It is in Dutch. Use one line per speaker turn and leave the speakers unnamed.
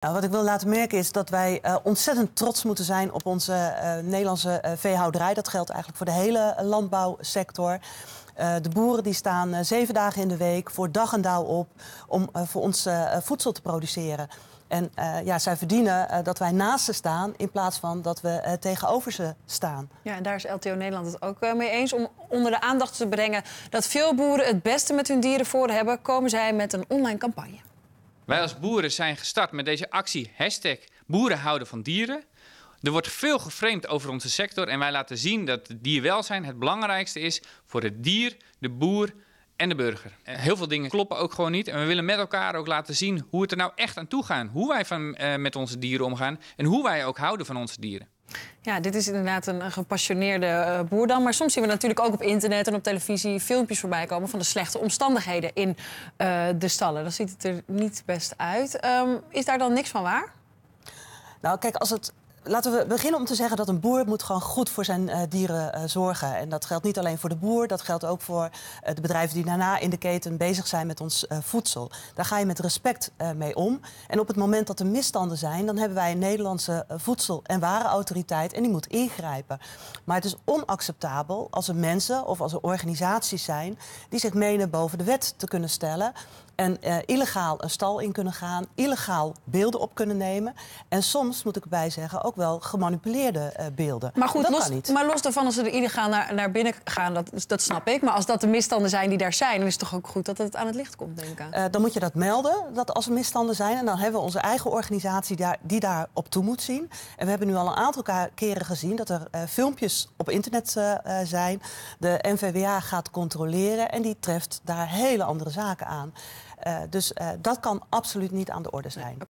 Nou, wat ik wil laten merken is dat wij eh, ontzettend trots moeten zijn op onze eh, Nederlandse eh, veehouderij. Dat geldt eigenlijk voor de hele landbouwsector. de boeren die staan zeven dagen in de week voor dag en dauw op om voor ons voedsel te produceren. En ja, zij verdienen dat wij naast ze staan in plaats van dat we tegenover ze staan.
Ja, en daar is LTO Nederland het ook mee eens. Om onder de aandacht te brengen dat veel boeren het beste met hun dieren voor hebben, komen zij met een online campagne.
Wij als boeren zijn gestart met deze actie hashtag boeren houden van dieren. Er wordt veel geframed over onze sector en wij laten zien dat dierwelzijn het belangrijkste is voor het dier, de boer en de burger. Heel veel dingen kloppen ook gewoon niet. En we willen met elkaar ook laten zien hoe het er nou echt aan toe gaat. Hoe wij van, eh, met onze dieren omgaan en hoe wij ook houden van onze dieren.
Ja, dit is inderdaad een gepassioneerde eh, boer dan. Maar soms zien we natuurlijk ook op internet en op televisie filmpjes voorbij komen van de slechte omstandigheden in eh, de stallen. Dan ziet het er niet best uit. Ehm, is daar dan niks van
waar? Nou, kijk, als het Laten we beginnen om te zeggen dat een boer moet gewoon goed voor zijn eh, dieren uh, zorgen. En dat geldt niet alleen voor de boer, dat geldt ook voor eh, de bedrijven die daarna in de keten bezig zijn met ons voedsel. Daar ga je met respect mee om. En op het moment dat er misstanden zijn, dan hebben wij een Nederlandse voedsel- en warenautoriteit en die moet ingrijpen. Maar het is onacceptabel als er mensen of als er organisaties zijn die zich menen boven de wet te kunnen stellen en illegaal een stal in kunnen gaan, illegaal beelden op kunnen nemen. En soms moet ik erbij zeggen ook wel gemanipuleerde eh, beelden. Maar goed, los,
Maar los daarvan, als ze er illegaal naar, naar binnen gaan, dat, dat snap ik. Maar als dat de misstanden zijn die daar zijn, dan is het toch ook
goed dat het aan het licht komt, denk ik. Eh, dan moet je dat melden, dat als er misstanden zijn. En dan hebben we onze eigen organisatie daar, die daarop toe moet zien. En we hebben nu al een aantal keren gezien dat er eh, filmpjes op internet zijn. De NVWA gaat controleren en die treft daar hele andere zaken aan. dus dat kan absoluut niet aan de orde zijn.